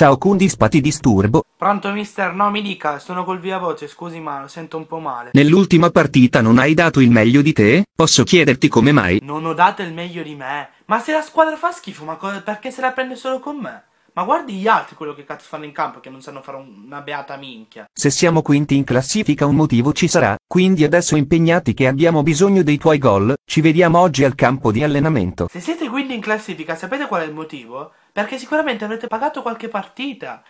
Ciao Kundispa, ti disturbo? Pronto mister, no mi dica, sono col via voce, scusi ma lo sento un po' male. Nell'ultima partita non hai dato il meglio di te? Posso chiederti come mai? Non ho dato il meglio di me. Ma se la squadra fa schifo, ma perché se la prende solo con me? Ma guardi gli altri quello che cazzo fanno in campo che non sanno fare una beata minchia. Se siamo quinti in classifica un motivo ci sarà, quindi adesso impegnati che abbiamo bisogno dei tuoi gol, ci vediamo oggi al campo di allenamento. Se siete quinti in classifica sapete qual è il motivo? perché sicuramente avrete pagato qualche partita.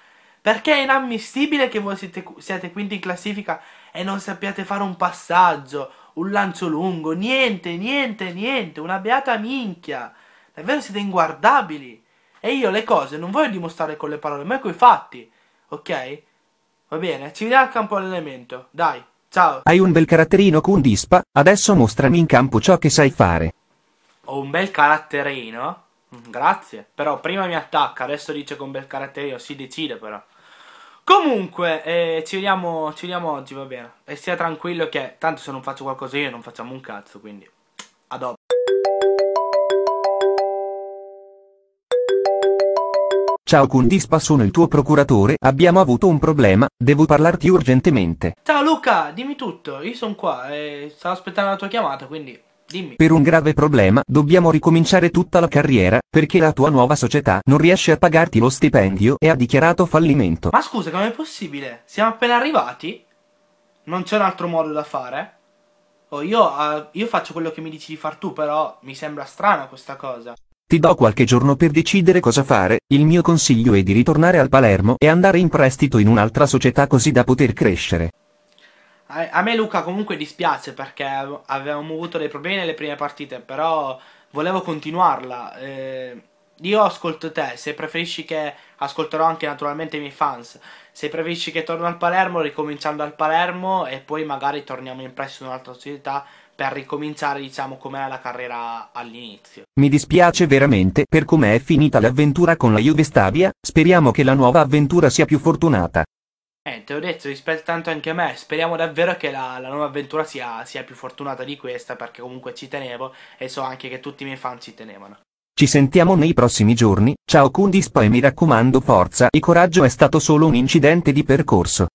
Perché è inammissibile che voi siete, siate quinti in classifica e non sappiate fare un passaggio, un lancio lungo, niente, niente, niente, una beata minchia. Davvero siete inguardabili. E io le cose non voglio dimostrare con le parole, ma con i fatti. Ok? Va bene, ci vediamo al campo allenamento. Dai, ciao. Hai un bel caratterino con dispa, adesso mostrami in campo ciò che sai fare. Ho un bel caratterino? Mhm. Grazie. Però prima mi attacca, adesso dice con bel caratterio, si decide però. Comunque, eh, ci, vediamo, ci, vediamo, oggi, va bene. E stia tranquillo che tanto se non faccio qualcosa io non facciamo un cazzo, quindi a dopo. Ciao Kundispa, sono il tuo procuratore, abbiamo avuto un problema, devo parlarti urgentemente. Ciao Luca, dimmi tutto, io sono qua e eh, stavo aspettando la tua chiamata, quindi... Dimmi. Per un grave problema dobbiamo ricominciare tutta la carriera, perché la tua nuova società non riesce a pagarti lo stipendio e ha dichiarato fallimento. Ma scusa, com'è possibile? Siamo appena arrivati? Non c'è un altro modo da fare? Oh, io, uh, io faccio quello che mi dici di far tu, però mi sembra strana questa cosa. Ti do qualche giorno per decidere cosa fare, il mio consiglio è di ritornare al Palermo e andare in prestito in un'altra società così da poter crescere a me Luca comunque dispiace perché avevamo avuto dei problemi nelle prime partite, però volevo continuarla. Eh, io ascolto te, se preferisci che ascolterò anche naturalmente i miei fans, se preferisci che torno al Palermo, ricominciando al Palermo e poi magari torniamo in presso in un'altra società per ricominciare diciamo com'è la carriera all'inizio. Mi dispiace veramente per com'è finita l'avventura con la Juve Stabia, speriamo che la nuova avventura sia più fortunata te l'ho detto, rispetto tanto anche a me. Speriamo davvero che la, la nuova avventura sia, sia più fortunata di questa, perché comunque ci tenevo e so anche che tutti i miei fan ci tenevano. Ci sentiamo nei prossimi giorni, ciao Kundispo e mi raccomando forza e coraggio è stato solo un incidente di percorso.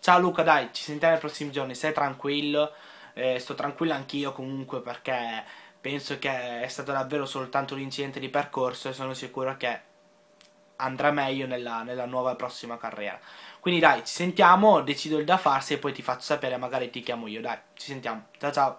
Ciao Luca, dai, ci sentiamo nei prossimi giorni, stai tranquillo, eh, sto tranquillo anch'io comunque perché penso che è stato davvero soltanto un incidente di percorso e sono sicuro che andrà meglio nella, nella nuova prossima carriera. Quindi dai, ci sentiamo, decido il da farsi e poi ti faccio sapere, magari ti chiamo io. Dai, ci sentiamo. Ciao ciao.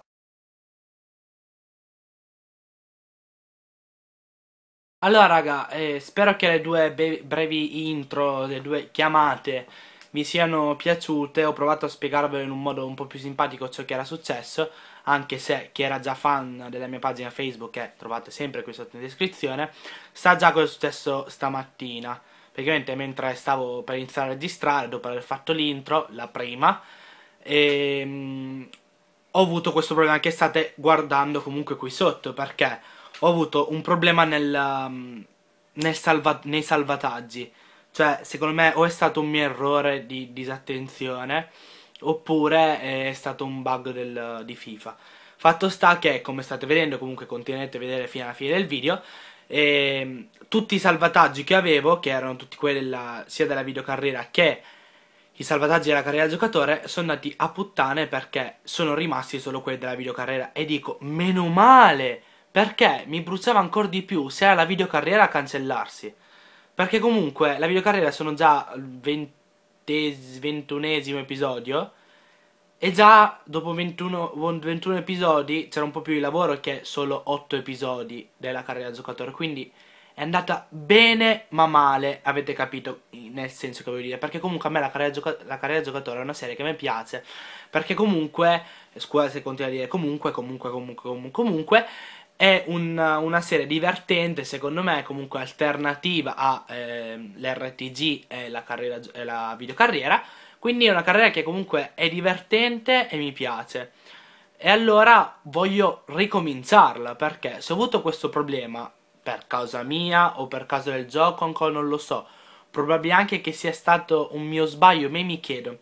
Allora raga, eh, spero che le due brevi intro, le due chiamate mi siano piaciute, ho provato a spiegarvelo in un modo un po' più simpatico ciò che era successo anche se chi era già fan della mia pagina Facebook, che eh, trovate sempre qui sotto in descrizione, sa già cosa è successo stamattina. Praticamente mentre stavo per iniziare a registrare, dopo aver fatto l'intro, la prima, e, um, ho avuto questo problema che state guardando comunque qui sotto, perché ho avuto un problema nel, ehm, nel salva nei salvataggi. Cioè, secondo me o è stato un mio errore di disattenzione oppure eh, è stato un bug del, di FIFA. Fatto sta che, come state vedendo, comunque continuerete a vedere fino alla fine del video, e, ehm, tutti i salvataggi che avevo, che erano tutti quelli della, sia della videocarriera che i salvataggi della carriera del giocatore, sono andati a puttane perché sono rimasti solo quelli della videocarriera. E dico, meno male! Perché mi bruciava ancora di più se era la videocarriera a cancellarsi. Perché comunque la videocarriera sono già 20 ventunesimo episodio e già dopo 21, 21 episodi c'era un po' più di lavoro che solo 8 episodi della carriera del giocatore, quindi è andata bene ma male, avete capito nel senso che voglio dire, perché comunque a me la carriera, gioca- la carriera giocatore è una serie che mi piace, perché comunque, scusa se continuo a dire comunque, comunque, comunque, comunque, comunque è un, una serie divertente, secondo me, comunque alternativa all'RTG eh, e, la carriera, la videocarriera. Quindi è una carriera che comunque è divertente e mi piace. E allora voglio ricominciarla perché se ho avuto questo problema per causa mia o per causa del gioco ancora non lo so. probabilmente anche che sia stato un mio sbaglio, me mi chiedo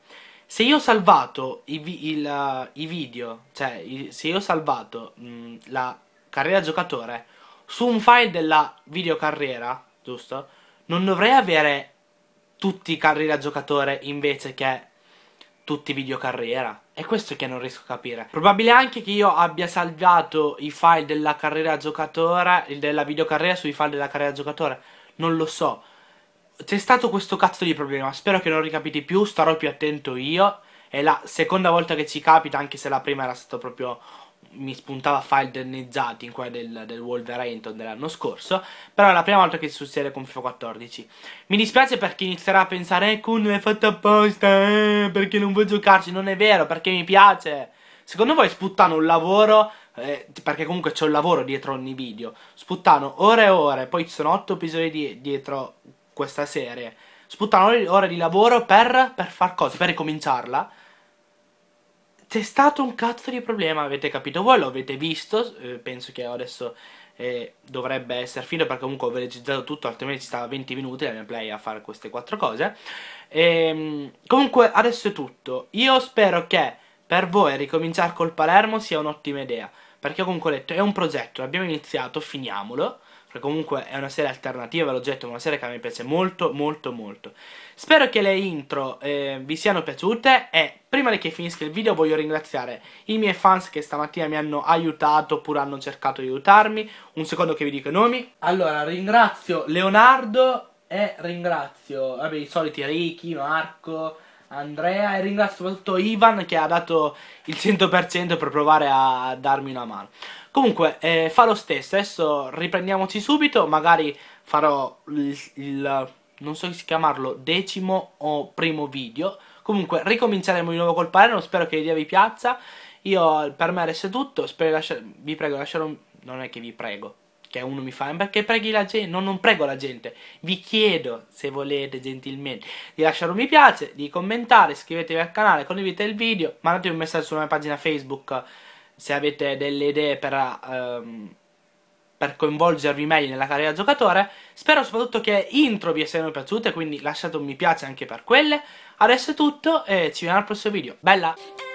se io ho salvato i, il, uh, i video, cioè i, se io ho salvato mh, la carriera giocatore, su un file della videocarriera, giusto? Non dovrei avere tutti i carriera giocatore invece che tutti i videocarriera. È questo che non riesco a capire. Probabile anche che io abbia salvato i file della carriera giocatore, della videocarriera sui file della carriera giocatore. Non lo so. C'è stato questo cazzo di problema. Spero che non ricapiti più, starò più attento io. È la seconda volta che ci capita, anche se la prima era stata proprio mi spuntava file daneggiati in quella del, del Wolverhampton dell'anno scorso, però è la prima volta che succede con FIFA 14. Mi dispiace per chi inizierà a pensare, eh, Kun l'hai fatto apposta, eh, perché non vuoi giocarci, non è vero, perché mi piace. Secondo voi sputtano un lavoro, eh, perché comunque c'è un lavoro dietro ogni video, sputtano ore e ore, poi ci sono 8 episodi di, dietro questa serie, sputtano ore, ore di lavoro per, per far cosa, per ricominciarla? c'è stato un cazzo di problema, avete capito voi, l'avete visto, eh, penso che adesso eh, dovrebbe essere finito perché comunque ho velocizzato tutto, altrimenti ci stava 20 minuti la mia play a fare queste quattro cose. E, ehm, comunque adesso è tutto, io spero che per voi ricominciare col Palermo sia un'ottima idea, perché comunque ho detto è un progetto, l'abbiamo iniziato, finiamolo che comunque è una serie alternativa, ve l'ho detto, ma una serie che a me piace molto, molto, molto. Spero che le intro eh, vi siano piaciute e prima che finisca il video voglio ringraziare i miei fans che stamattina mi hanno aiutato oppure hanno cercato di aiutarmi. Un secondo che vi dico i nomi. Allora, ringrazio Leonardo e ringrazio, vabbè, i soliti Ricky, Marco... Andrea e ringrazio soprattutto Ivan che ha dato il 100% per provare a darmi una mano. Comunque eh, fa lo stesso, adesso riprendiamoci subito, magari farò il, il non so se chiamarlo decimo o primo video. Comunque ricominceremo di nuovo col Palermo, spero che l'idea vi piaccia. Io per me adesso è tutto, spero lasciare, vi prego lasciare un... non è che vi prego, che uno mi fa, perché preghi la gente, no, non prego la gente, vi chiedo se volete gentilmente di lasciare un mi piace, di commentare, iscrivetevi al canale, condividete il video, mandatemi un messaggio sulla mia pagina Facebook se avete delle idee per, um, per coinvolgervi meglio nella carriera giocatore, spero soprattutto che intro vi siano piaciute, quindi lasciate un mi piace anche per quelle, adesso è tutto e ci vediamo al prossimo video, bella!